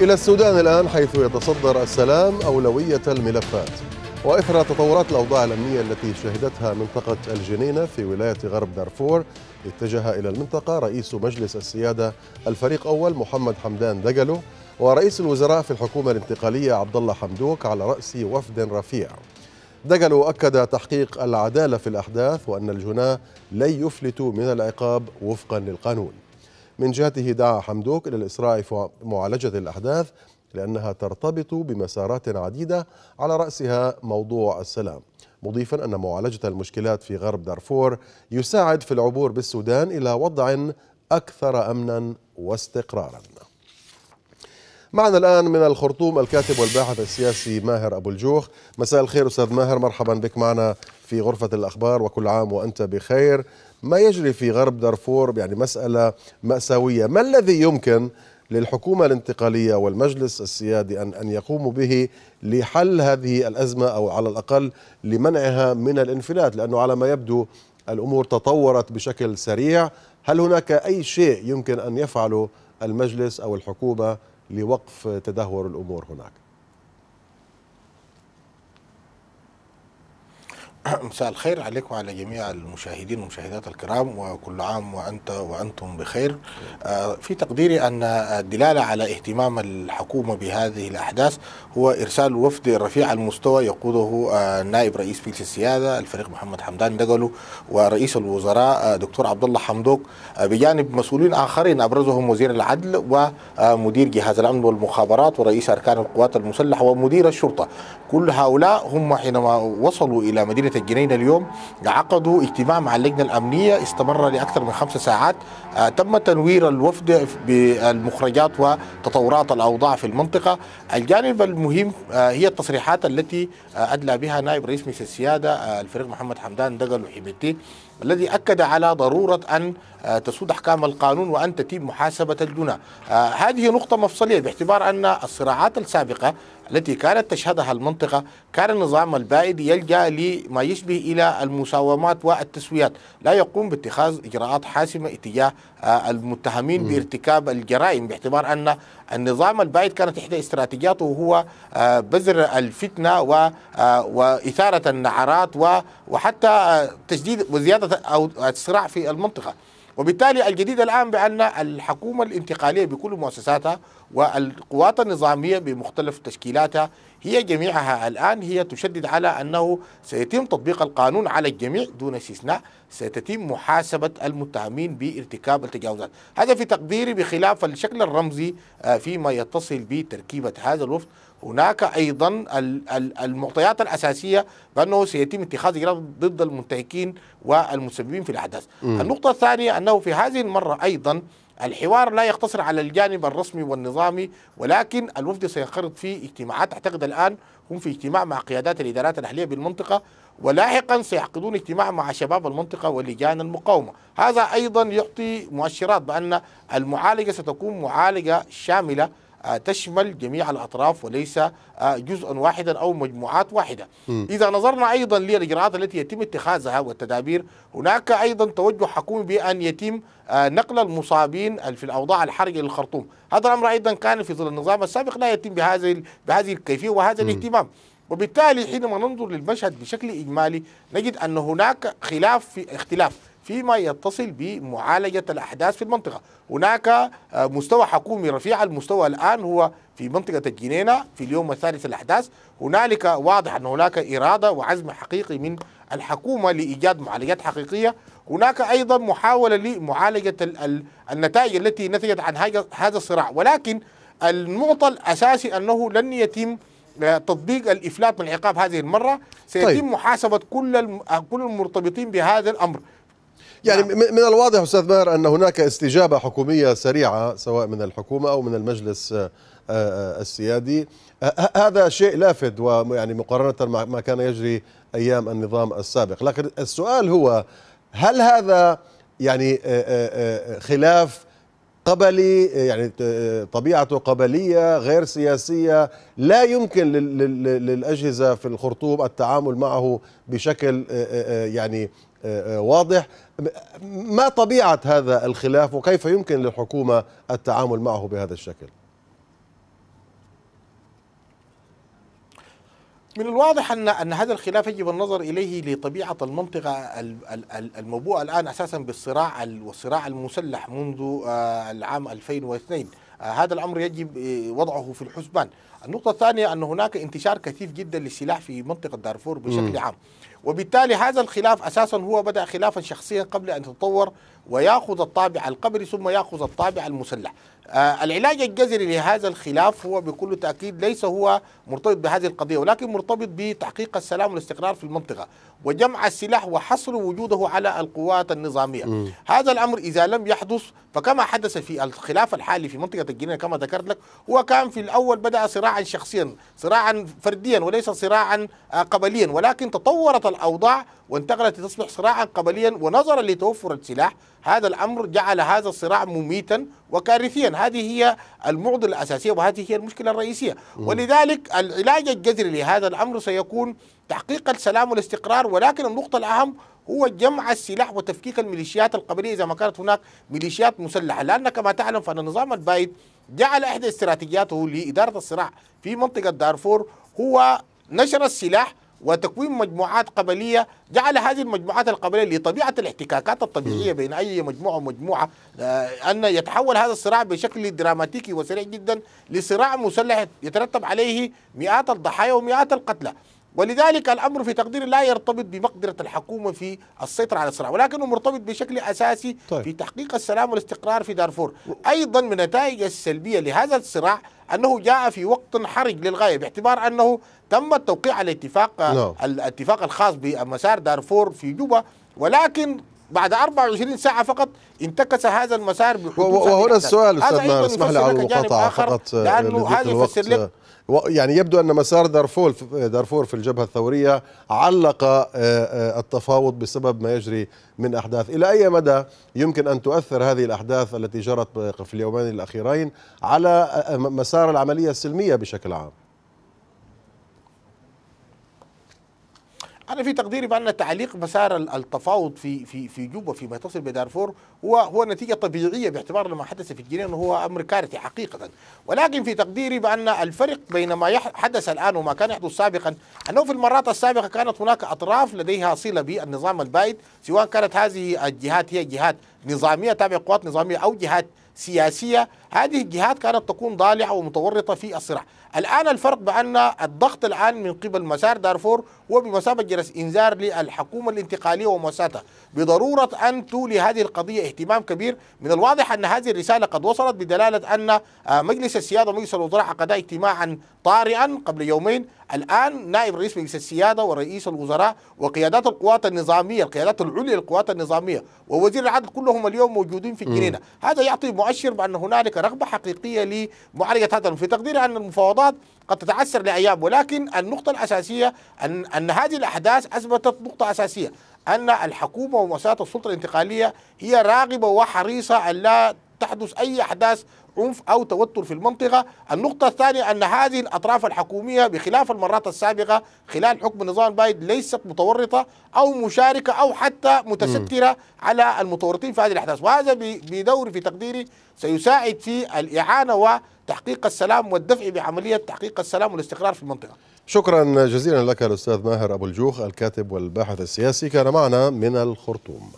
إلى السودان الآن حيث يتصدر السلام أولوية الملفات وإثر تطورات الأوضاع الأمنية التي شهدتها منطقة الجنينة في ولاية غرب دارفور اتجه إلى المنطقة رئيس مجلس السيادة الفريق أول محمد حمدان دقلو ورئيس الوزراء في الحكومة الانتقالية عبد الله حمدوك على رأس وفد رفيع دقلو أكد تحقيق العدالة في الأحداث وأن الجناه لن يفلتوا من العقاب وفقا للقانون من جهته دعا حمدوك إلى الإسراع في معالجة الأحداث لأنها ترتبط بمسارات عديدة على رأسها موضوع السلام مضيفا أن معالجة المشكلات في غرب دارفور يساعد في العبور بالسودان إلى وضع أكثر أمنا واستقرارا معنا الآن من الخرطوم الكاتب والباحث السياسي ماهر أبو الجوخ مساء الخير أستاذ ماهر مرحبا بك معنا في غرفة الأخبار وكل عام وأنت بخير ما يجري في غرب دارفور يعني مسألة مأساوية ما الذي يمكن للحكومة الانتقالية والمجلس السيادي أن أن يقوموا به لحل هذه الأزمة أو على الأقل لمنعها من الانفلات لأنه على ما يبدو الأمور تطورت بشكل سريع هل هناك أي شيء يمكن أن يفعله المجلس أو الحكومة لوقف تدهور الامور هناك مساء الخير عليكم وعلى جميع المشاهدين والمشاهدات الكرام وكل عام وأنت وأنتم بخير آه، في تقديري أن الدلالة على اهتمام الحكومة بهذه الأحداث هو إرسال وفد رفيع المستوى يقوده آه، نائب رئيس مجلس السيادة الفريق محمد حمدان دقلو ورئيس الوزراء آه، دكتور عبد الله حمدوك بجانب مسؤولين آخرين أبرزهم وزير العدل ومدير جهاز الأمن والمخابرات ورئيس أركان القوات المسلحة ومدير الشرطة كل هؤلاء هم حينما وصلوا إلى مدينة مديريه اليوم عقدوا اجتماع مع اللجنه الامنيه استمر لاكثر من خمس ساعات آه، تم تنوير الوفد بالمخرجات وتطورات الاوضاع في المنطقه الجانب المهم آه، هي التصريحات التي آه، ادلى بها نائب رئيس مجلس السياده الفريق محمد حمدان دقل وحميدتي الذي اكد على ضروره ان آه، تسود أحكام القانون وأن تتم محاسبة الجنى آه، هذه نقطة مفصلية باعتبار أن الصراعات السابقة التي كانت تشهدها المنطقة كان النظام البائد يلجأ لما يشبه إلى المساومات والتسويات لا يقوم باتخاذ إجراءات حاسمة اتجاه آه، المتهمين بارتكاب الجرائم باعتبار أن النظام البائد كانت إحدى استراتيجياته هو بذر الفتنة و وإثارة النعرات وحتى تجديد وزيادة أو الصراع في المنطقة وبالتالي الجديد الآن بأن الحكومة الانتقالية بكل مؤسساتها والقوات النظامية بمختلف تشكيلاتها هي جميعها الآن هي تشدد على أنه سيتم تطبيق القانون على الجميع دون استثناء ستتم محاسبة المتهمين بارتكاب التجاوزات هذا في تقديري بخلاف الشكل الرمزي آه، فيما يتصل بتركيبة هذا الوفد هناك ايضا المعطيات الاساسيه بانه سيتم اتخاذ اجراءات ضد المنتهكين والمسببين في الاحداث. م. النقطه الثانيه انه في هذه المره ايضا الحوار لا يقتصر على الجانب الرسمي والنظامي ولكن الوفد سينخرط في اجتماعات اعتقد الان هم في اجتماع مع قيادات الادارات الاهليه بالمنطقه ولاحقا سيعقدون اجتماع مع شباب المنطقه ولجان المقاومه، هذا ايضا يعطي مؤشرات بان المعالجه ستكون معالجه شامله آه، تشمل جميع الأطراف وليس آه، جزءا واحدا أو مجموعات واحدة م. إذا نظرنا أيضا للإجراءات التي يتم اتخاذها والتدابير هناك أيضا توجه حكومي بأن يتم آه، نقل المصابين في الأوضاع الحرجة للخرطوم هذا الأمر أيضا كان في ظل النظام السابق لا يتم بهذه بهذه الكيفية وهذا الاهتمام وبالتالي حينما ننظر للمشهد بشكل إجمالي نجد أن هناك خلاف في اختلاف فيما يتصل بمعالجة الأحداث في المنطقة هناك آه، مستوى حكومي رفيع المستوى الآن هو في منطقة الجنينة في اليوم الثالث الأحداث هنالك واضح أن هناك إرادة وعزم حقيقي من الحكومة لإيجاد معالجات حقيقية هناك أيضا محاولة لمعالجة النتائج التي نتجت عن هذا الصراع ولكن النقطة الأساسي أنه لن يتم آه، تطبيق الافلات من العقاب هذه المره سيتم طيب. محاسبه كل آه، كل المرتبطين بهذا الامر يعني نعم. من الواضح استاذ ماهر ان هناك استجابه حكوميه سريعه سواء من الحكومه او من المجلس آه، آه، السيادي آه، هذا شيء لافت ويعني مقارنه مع ما كان يجري ايام النظام السابق لكن السؤال هو هل هذا يعني خلاف قبلي يعني طبيعته قبليه غير سياسيه لا يمكن للاجهزه في الخرطوم التعامل معه بشكل يعني واضح ما طبيعة هذا الخلاف وكيف يمكن للحكومة التعامل معه بهذا الشكل من الواضح ان ان هذا الخلاف يجب النظر اليه لطبيعه المنطقه الموبوءه الان اساسا بالصراع والصراع المسلح منذ آه، العام 2002 آه، هذا الامر يجب آه، وضعه في الحسبان النقطة الثانية أن هناك انتشار كثيف جدا للسلاح في منطقة دارفور بشكل م. عام وبالتالي هذا الخلاف أساسا هو بدأ خلافا شخصيا قبل أن تتطور ويأخذ الطابع القبري ثم يأخذ الطابع المسلح آه العلاج الجذري لهذا الخلاف هو بكل تأكيد ليس هو مرتبط بهذه القضية ولكن مرتبط بتحقيق السلام والاستقرار في المنطقة وجمع السلاح وحصر وجوده على القوات النظامية م. هذا الأمر إذا لم يحدث فكما حدث في الخلاف الحالي في منطقة الجنين كما ذكرت لك هو كان في الأول بدأ صراع صراعا شخصيا صراعا فرديا وليس صراعا آه، قبليا ولكن تطورت الأوضاع وانتقلت لتصبح صراعا قبليا ونظرا لتوفر السلاح هذا الأمر جعل هذا الصراع مميتا وكارثيا هذه هي المعضلة الأساسية وهذه هي المشكلة الرئيسية ولذلك العلاج الجذري لهذا الأمر سيكون تحقيق السلام والاستقرار ولكن النقطة الأهم هو جمع السلاح وتفكيك الميليشيات القبلية إذا ما كانت هناك ميليشيات مسلحة لأن كما تعلم فأن النظام البائد جعل احدى استراتيجياته لاداره الصراع في منطقه دارفور هو نشر السلاح وتكوين مجموعات قبلية جعل هذه المجموعات القبلية لطبيعة الاحتكاكات الطبيعية بين أي مجموعة ومجموعة آه، أن يتحول هذا الصراع بشكل دراماتيكي وسريع جدا لصراع مسلح يترتب عليه مئات الضحايا ومئات القتلى ولذلك الامر في تقدير لا يرتبط بمقدره الحكومه في السيطره على الصراع ولكنه مرتبط بشكل اساسي طيب. في تحقيق السلام والاستقرار في دارفور ايضا من النتائج السلبيه لهذا الصراع انه جاء في وقت حرج للغايه باعتبار انه تم التوقيع على اتفاق نعم. الاتفاق الخاص بمسار دارفور في جوبا ولكن بعد 24 ساعه فقط انتكس هذا المسار بحدوث وهنا السؤال استاذ ماهر اسمح لي على المقاطعه فقط آه، لانه هذا يفسر لك آه، يعني يبدو أن مسار دارفور آه، دارفور في الجبهة الثورية علق التفاوض بسبب ما يجري من أحداث إلى أي مدى يمكن أن تؤثر هذه الأحداث التي جرت في اليومين الأخيرين على مسار العملية السلمية بشكل عام انا في تقديري بان تعليق مسار التفاوض في في في جوبا فيما يتصل بدارفور هو هو نتيجه طبيعيه باعتبار لما حدث في الجنين وهو امر كارثي حقيقه ولكن في تقديري بان الفرق بين ما حدث الان وما كان يحدث سابقا انه في المرات السابقه كانت هناك اطراف لديها صله بالنظام البائد سواء كانت هذه الجهات هي جهات نظاميه تابع قوات نظاميه او جهات سياسية هذه الجهات كانت تكون ضالعة ومتورطة في الصراع الآن الفرق بأن الضغط الآن من قبل مسار دارفور هو بمثابة جرس إنذار للحكومة الانتقالية ومؤسساتها بضرورة أن تولي هذه القضية اهتمام كبير من الواضح أن هذه الرسالة قد وصلت بدلالة أن مجلس السيادة ومجلس الوزراء عقدا اجتماعا طارئا قبل يومين الآن نائب رئيس مجلس السيادة ورئيس الوزراء وقيادات القوات النظامية القيادات العليا للقوات النظامية ووزير العدل كلهم اليوم موجودين في جنينه هذا يعطي مؤشر بأن هنالك رغبة حقيقية لمعالجة هذا في تقديري أن المفاوضات قد تتعسر لأيام ولكن النقطة الأساسية أن, أن هذه الأحداث أثبتت نقطة أساسية أن الحكومة ومؤسسات السلطة الانتقالية هي راغبة وحريصة أن لا تحدث أي أحداث عنف أو توتر في المنطقة النقطة الثانية أن هذه الأطراف الحكومية بخلاف المرات السابقة خلال حكم نظام بايد ليست متورطة أو مشاركة أو حتى متسترة م. على المتورطين في هذه الأحداث وهذا بدور في تقديري سيساعد في الإعانة وتحقيق السلام والدفع بعملية تحقيق السلام والاستقرار في المنطقة شكرا جزيلا لك الأستاذ ماهر أبو الجوخ الكاتب والباحث السياسي كان معنا من الخرطوم